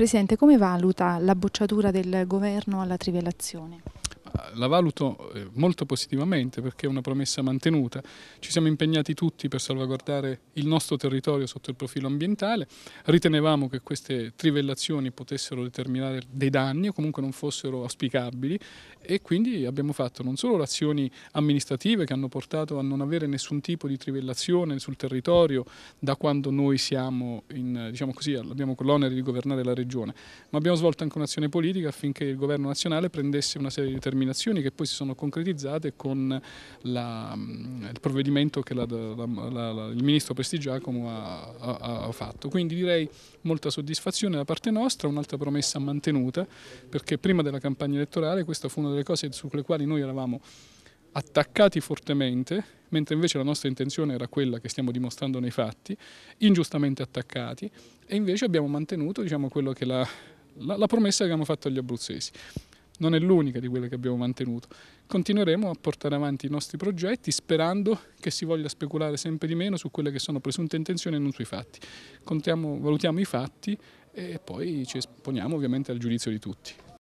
Presidente, come valuta la bocciatura del governo alla trivelazione? la valuto eh, molto positivamente perché è una promessa mantenuta. Ci siamo impegnati tutti per salvaguardare il nostro territorio sotto il profilo ambientale, ritenevamo che queste trivellazioni potessero determinare dei danni o comunque non fossero auspicabili e quindi abbiamo fatto non solo azioni amministrative che hanno portato a non avere nessun tipo di trivellazione sul territorio da quando noi siamo in, diciamo così, abbiamo l'onere di governare la regione, ma abbiamo svolto anche un'azione politica affinché il governo nazionale prendesse una serie di determinazioni determinazioni che poi si sono concretizzate con la, mm, il provvedimento che la, la, il ministro Prestigiacomo ha, ha, ha, fatto. Quindi direi molta soddisfazione da parte nostra, un'altra promessa mantenuta, perché prima della campagna elettorale questa fu una delle cose sulle quali noi eravamo attaccati fortemente, mentre invece la nostra intenzione era quella che stiamo dimostrando nei fatti, ingiustamente attaccati, e invece abbiamo mantenuto diciamo, la, la, la promessa che abbiamo fatto agli abruzzesi non è l'unica di quelle che abbiamo mantenuto. Continueremo a portare avanti i nostri progetti sperando che si voglia speculare sempre di meno su quelle che sono presunte intenzioni e non sui fatti. Contiamo, valutiamo i fatti e poi ci esponiamo ovviamente al giudizio di tutti.